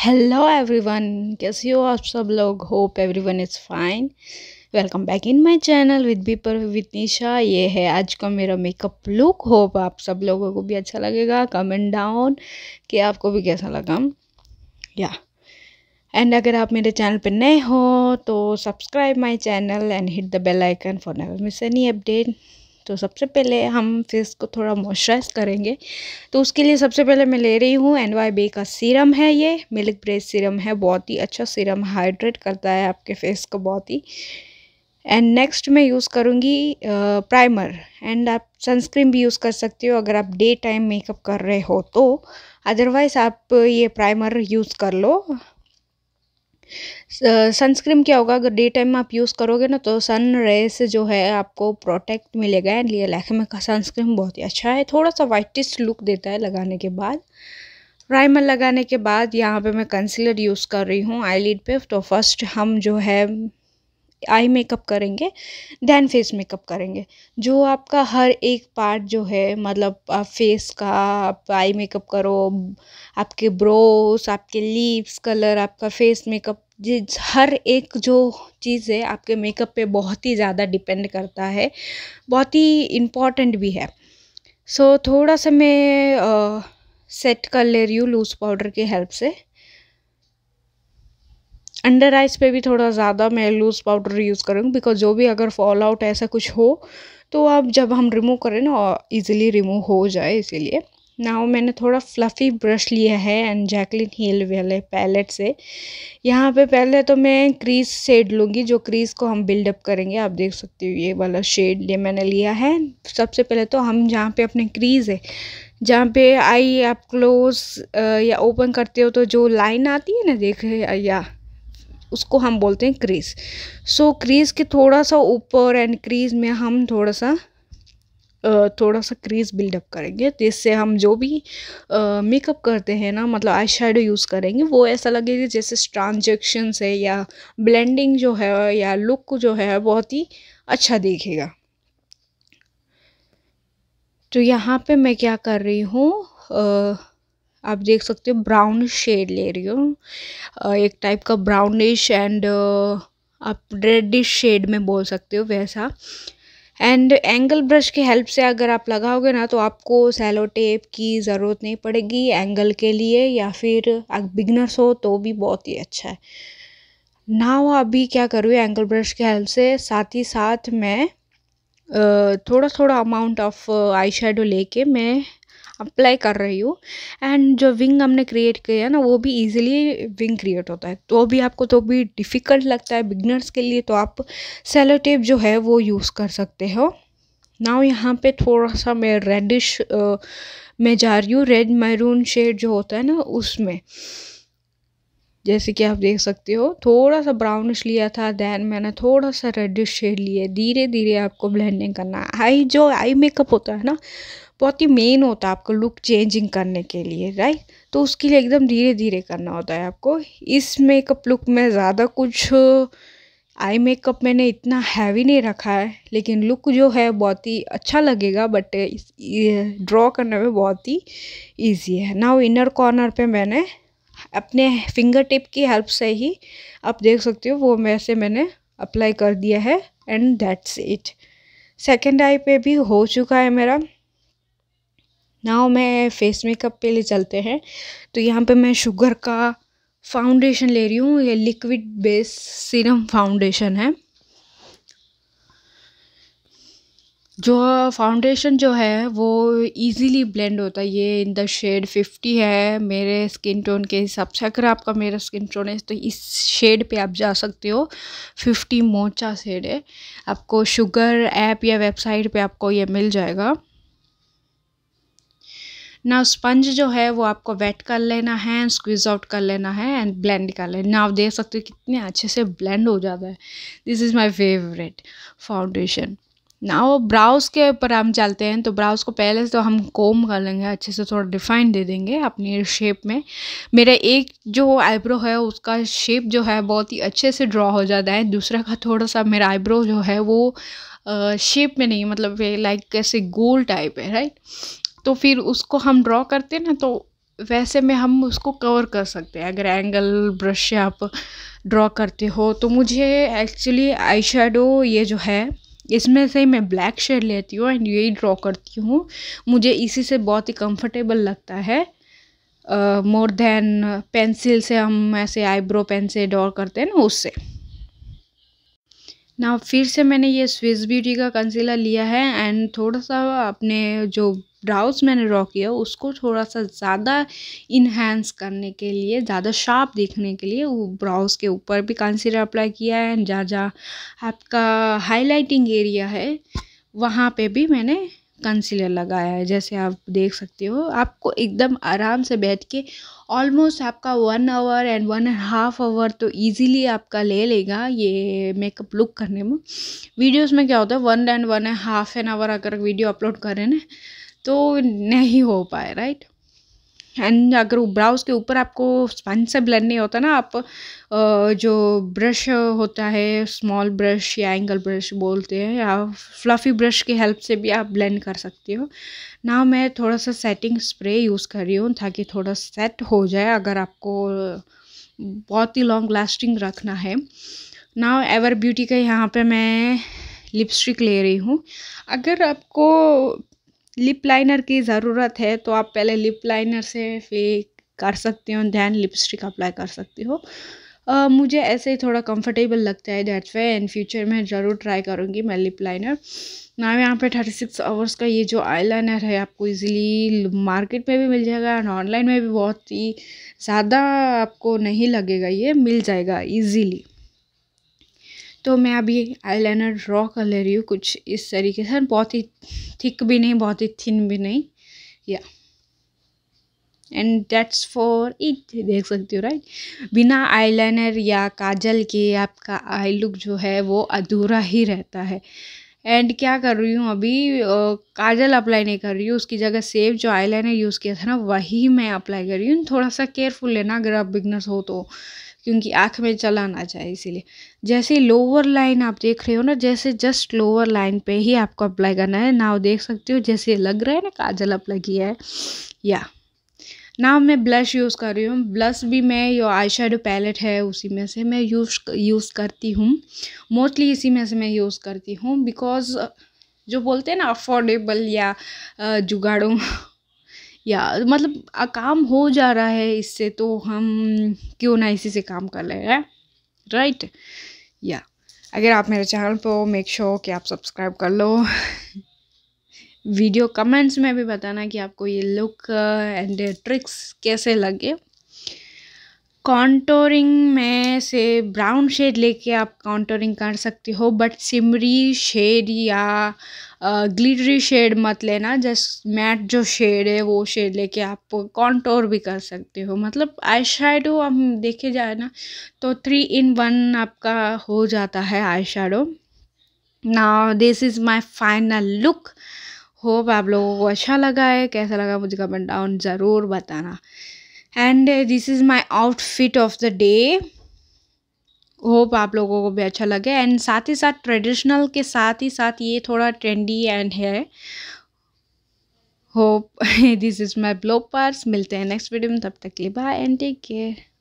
hello everyone कैसे हो आप सब लोग hope everyone is fine welcome back in my channel with B पर विद निशा ये है आज का मेरा मेकअप लुक होप आप सब लोगों को भी अच्छा लगेगा कमेंट डाउन कि आपको भी कैसा लगा या एंड अगर आप मेरे चैनल पर नए हो तो subscribe my channel and hit the bell icon for never miss any update तो सबसे पहले हम फेस को थोड़ा मॉइस्चराइज करेंगे तो उसके लिए सबसे पहले मैं ले रही हूँ एन वाई बी का सीरम है ये मिल्क ब्रेड सीरम है बहुत ही अच्छा सीरम हाइड्रेट करता है आपके फेस को बहुत ही एंड नेक्स्ट मैं यूज़ करूँगी प्राइमर एंड आप सनस्क्रीन भी यूज़ कर सकते हो अगर आप डे टाइम मेकअप कर रहे हो तो अदरवाइज़ आप ये प्राइमर यूज़ कर लो सनस्क्रीन क्या होगा अगर डे टाइम में आप यूज़ करोगे ना तो सन रे से जो है आपको प्रोटेक्ट मिलेगा एंड ये लैक्मे का सनस्क्रीन बहुत ही अच्छा है थोड़ा सा वाइटिस्ट लुक देता है लगाने के बाद प्राइमर लगाने के बाद यहाँ पे मैं कंसीलर यूज़ कर रही हूँ आईलिड पे तो फर्स्ट हम जो है आई मेकअप करेंगे देन फेस मेकअप करेंगे जो आपका हर एक पार्ट जो है मतलब आप फेस का आप आई मेकअप करो आपके ब्रोस आपके लिप्स कलर आपका फेस मेकअप जिस हर एक जो चीज़ है आपके मेकअप पे बहुत ही ज़्यादा डिपेंड करता है बहुत ही इम्पॉर्टेंट भी है सो so, थोड़ा सा मैं सेट कर ले रही हूँ लूज़ पाउडर की हेल्प से अंडर आइज़ पे भी थोड़ा ज़्यादा मैं लूज़ पाउडर यूज़ करूँगी बिकॉज जो भी अगर फॉल आउट ऐसा कुछ हो तो आप जब हम रिमूव करें ना ईज़िली रिमूव हो जाए इसीलिए हो मैंने थोड़ा फ्लफ़ी ब्रश लिया है एंड जैकलिन हील वाले पैलेट से यहाँ पे पहले तो मैं क्रीज शेड लूँगी जो क्रीज को हम बिल्डअप करेंगे आप देख सकते हो ये वाला शेड ये मैंने लिया है सबसे पहले तो हम जहाँ पे अपने क्रीज है जहाँ पे आई आप क्लोज या ओपन करते हो तो जो लाइन आती है ना देख या उसको हम बोलते हैं क्रीज सो क्रीज के थोड़ा सा ऊपर एंड क्रीज में हम थोड़ा सा थोड़ा सा क्रीज बिल्डअप करेंगे जिससे हम जो भी मेकअप करते हैं ना मतलब आई शेडो यूज़ करेंगे वो ऐसा लगेगा जैसे ट्रांजेक्शन्स है या ब्लेंडिंग जो है या लुक जो है बहुत ही अच्छा देखेगा तो यहाँ पे मैं क्या कर रही हूँ आप देख सकते हो ब्राउन शेड ले रही हो एक टाइप का ब्राउनिश एंड आप रेडिश शेड में बोल सकते हो वैसा एंड एंगल ब्रश की हेल्प से अगर आप लगाओगे ना तो आपको सेलो टेप की ज़रूरत नहीं पड़ेगी एंगल के लिए या फिर आप बिगनर्स हो तो भी बहुत ही अच्छा है ना वो अभी क्या करूँ एंगल ब्रश की हेल्प से साथ ही साथ मैं थोड़ा थोड़ा अमाउंट ऑफ आई शेडो लेके मैं अप्लाई कर रही हूँ एंड जो विंग हमने क्रिएट किया है ना वो भी ईजिली विंग क्रिएट होता है तो भी आपको तो भी डिफ़िकल्ट लगता है बिगनर्स के लिए तो आप सेलो टेप जो है वो यूज़ कर सकते हो नाव यहाँ पे थोड़ा सा मैं रेडिश मैं जा रही हूँ रेड मैरून शेड जो होता है ना उसमें जैसे कि आप देख सकते हो थोड़ा सा ब्राउनिश लिया था देन मैंने थोड़ा सा रेडिश शेड लिए धीरे धीरे आपको ब्लेंडिंग करना आई जो आई मेकअप होता है ना बहुत ही मेन होता है आपको लुक चेंजिंग करने के लिए राइट तो उसके लिए एकदम धीरे धीरे करना होता है आपको इस मेकअप लुक में ज़्यादा कुछ आई मेकअप मैंने इतना हैवी नहीं रखा है लेकिन लुक जो है बहुत ही अच्छा लगेगा बट ड्रॉ करने में बहुत ही ईजी है ना इनर कॉर्नर पर मैंने अपने फिंगर टिप की हेल्प से ही आप देख सकते हो वो मैं से मैंने अप्लाई कर दिया है and that's it second eye पे भी हो चुका है मेरा नाउ मैं फेस मेकअप पे ले चलते हैं तो यहाँ पे मैं शुगर का फाउंडेशन ले रही हूँ ये लिक्विड बेस सीरम फाउंडेशन है जो फाउंडेशन जो है वो इजीली ब्लेंड होता है ये इन द शेड फिफ्टी है मेरे स्किन टोन के हिसाब से अगर आपका मेरा स्किन टोन है तो इस शेड पे आप जा सकते हो फिफ्टी मोचा शेड है आपको शुगर ऐप या वेबसाइट पे आपको ये मिल जाएगा नाव स्पंज जो है वो आपको वेट कर लेना है एंड स्क्वीज आउट कर लेना है एंड ब्लेंड कर लेना आप देख सकते हो कितने अच्छे से ब्लेंड हो जाता है this is my favourite foundation ना वो ब्राउज के ऊपर हम चलते हैं तो ब्राउज को पहले तो हम कोम कर लेंगे अच्छे से थोड़ा डिफाइन दे देंगे अपनी शेप में मेरा एक जो आईब्रो है उसका शेप जो है बहुत ही अच्छे से ड्रॉ हो जाता है दूसरा का थोड़ा सा मेरा आईब्रो जो है वो शेप में नहीं मतलब लाइक कैसे गोल टाइप है राइट तो फिर उसको हम ड्रॉ करते हैं ना तो वैसे में हम उसको कवर कर सकते हैं अगर एंगल ब्रश से आप ड्रॉ करते हो तो मुझे एक्चुअली आई शेडो ये जो है इसमें से मैं ब्लैक शेड लेती हूँ एंड यही ड्रॉ करती हूँ मुझे इसी से बहुत ही कंफर्टेबल लगता है मोर देन पेंसिल से हम ऐसे आईब्रो पेन से ड्रॉ करते हैं ना उससे ना फिर से मैंने ये स्विस ब्यूटी का कंसीलर लिया है एंड थोड़ा सा अपने जो ब्राउज मैंने ड्रॉ किया उसको थोड़ा सा ज़्यादा इन्हेंस करने के लिए ज़्यादा शार्प दिखने के लिए वो ब्राउज के ऊपर भी कंसीलर अप्लाई किया है एंड जहाँ जहाँ आपका हाईलाइटिंग एरिया है वहाँ पे भी मैंने कंसीलर लगाया है जैसे आप देख सकते हो आपको एकदम आराम से बैठ के ऑलमोस्ट आपका one hour and one and half hour तो इजीली आपका ले लेगा ये मेकअप लुक करने में वीडियोस में क्या होता है one and one and half an hour अगर वीडियो अपलोड करें ना तो नहीं हो पाए राइट एंड अगर ब्राउज़ के ऊपर आपको स्पंज से ब्लेंड नहीं होता ना आप जो ब्रश होता है स्मॉल ब्रश या एंगल ब्रश बोलते हैं या फ्लफ़ी ब्रश की हेल्प से भी आप ब्लेंड कर सकते हो ना मैं थोड़ा सा सेटिंग स्प्रे यूज़ कर रही हूँ ताकि थोड़ा सेट हो जाए अगर आपको बहुत ही लॉन्ग लास्टिंग रखना है ना एवर ब्यूटी का यहाँ पर मैं लिपस्टिक ले रही हूँ अगर आपको लिप लाइनर की ज़रूरत है तो आप पहले लिप लाइनर से फिर कर सकते हो ध्यान लिपस्टिक अप्लाई कर सकती हो Uh, मुझे ऐसे ही थोड़ा कंफर्टेबल लगता है डेट्स वे इन फ्यूचर में ज़रूर ट्राई करूँगी मैं लिप लाइनर ना यहाँ पे थर्टी सिक्स आवर्स का ये जो आई लाइनर है आपको इजीली मार्केट में भी मिल जाएगा एंड ऑनलाइन में भी बहुत ही ज़्यादा आपको नहीं लगेगा ये मिल जाएगा इजीली तो मैं अभी आई लाइनर ड्रॉ कर ले रही हूँ कुछ इस तरीके से बहुत ही थिक भी नहीं बहुत ही थिन भी नहीं या एंड डेट्स फॉर इट देख सकती हो राइट बिना आईलाइनर या काजल के आपका आई लुक जो है वो अधूरा ही रहता है एंड क्या कर रही हूँ अभी काजल अप्लाई नहीं कर रही हूँ उसकी जगह सेव जो आईलाइनर यूज़ किया था ना वही मैं अप्लाई कर रही हूँ थोड़ा सा केयरफुल लेना अगर आप बिगनर्स हो तो क्योंकि आँख में चला ना जाए इसीलिए जैसे लोअर लाइन आप देख रहे हो ना जैसे जस्ट लोअर लाइन पे ही आपको अप्लाई करना है नाव देख सकते हो जैसे लग रहा है ना काजल अप लगी है या नाव मैं ब्लश यूज़ कर रही हूँ ब्लश भी मैं यो आई शेडो पैलेट है उसी में से मैं यूज यूज़ करती हूँ मोस्टली इसी में से मैं यूज़ करती हूँ बिकॉज़ जो बोलते हैं ना अफोर्डेबल या जुगाड़ों या मतलब काम हो जा रहा है इससे तो हम क्यों ना इसी से काम कर ले राइट या अगर आप मेरे चैनल पर मेक श्योर कि आप सब्सक्राइब कर लो वीडियो कमेंट्स में भी बताना कि आपको ये लुक एंड ट्रिक्स कैसे लगे कॉन्टोरिंग में से ब्राउन शेड लेके आप कॉन्टोरिंग कर सकती हो बट सिमरी शेड या ग्लिटरी शेड मत लेना जस्ट मैट जो शेड है वो शेड लेके आप कॉन्टोर भी कर सकते हो मतलब आई शेडो हम देखे जाए ना तो थ्री इन वन आपका हो जाता है आई शेडो ना this is my final look hope आप लोगों को अच्छा लगा है कैसा लगा मुझे कमेंट डाउन ज़रूर बताना and this is my outfit of the day hope आप लोगों को भी अच्छा लगे एंड साथ ही साथ ट्रेडिशनल के साथ ही साथ ये थोड़ा ट्रेंडी एंड है hope this is my purse मिलते हैं नेक्स्ट वीडियो में तब तक के लिए बाय एंड टेक केयर